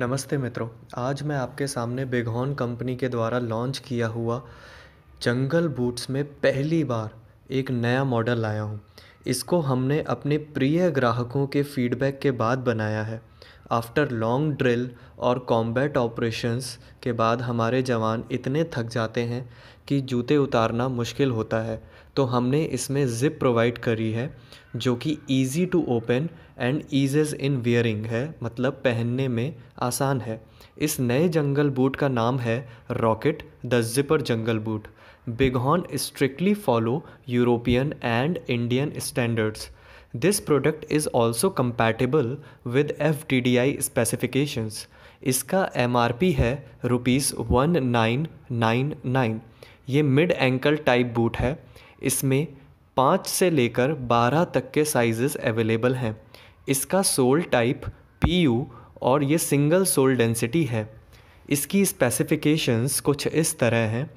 नमस्ते मित्रों आज मैं आपके सामने बिघॉन कंपनी के द्वारा लॉन्च किया हुआ जंगल बूट्स में पहली बार एक नया मॉडल लाया हूँ इसको हमने अपने प्रिय ग्राहकों के फीडबैक के बाद बनाया है आफ्टर लॉन्ग ड्रिल और कॉम्बैट ऑपरेशंस के बाद हमारे जवान इतने थक जाते हैं कि जूते उतारना मुश्किल होता है तो हमने इसमें ज़िप प्रोवाइड करी है जो कि easy to open and eases in wearing है मतलब पहनने में आसान है इस नए जंगल बूट का नाम है rocket the zipper jungle boot follow European and Indian standards this product is also compatible with F T D I specifications इसका एम आर पी है rupees one nine nine nine ये मिड एंकल टाइप बूट है इसमें पाँच से लेकर बारह तक के साइजेस अवेलेबल हैं इसका सोल टाइप पी यू और ये सिंगल सोल डेंसिटी है इसकी स्पेसिफिकेशंस कुछ इस तरह हैं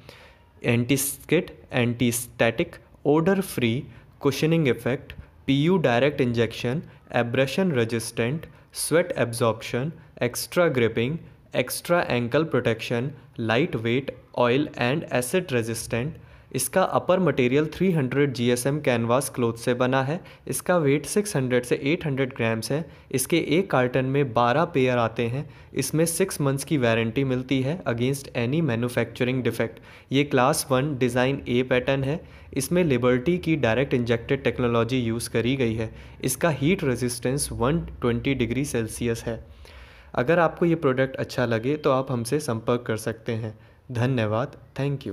anti-skid, anti-static, odor-free, cushioning effect, PU direct injection, abrasion resistant, sweat absorption, extra gripping, extra ankle protection, lightweight, oil and acid resistant, इसका upper material 300 hundred G canvas cloth से बना है इसका वेट 600 से 800 ग्राम्स है इसके एक कार्टन में 12 पेयर आते हैं इसमें सिक्स मंथ्स की वारंटी मिलती है अगेंस्ट एनी मैन्युफैक्चरिंग डिफेक्ट ये class one design A pattern है इसमें लिबर्टी की डायरेक्ट इंजेक्टेड टेक्नोलॉजी यूज़ करी गई है इसका हीट रेजिस्टेंस 120 डिग्री सेल्सियस है अगर आपको ये प्रोडक्ट अच्छा लगे तो आप हमसे संपर्क कर सकते हैं धन्यवाद थैंक यू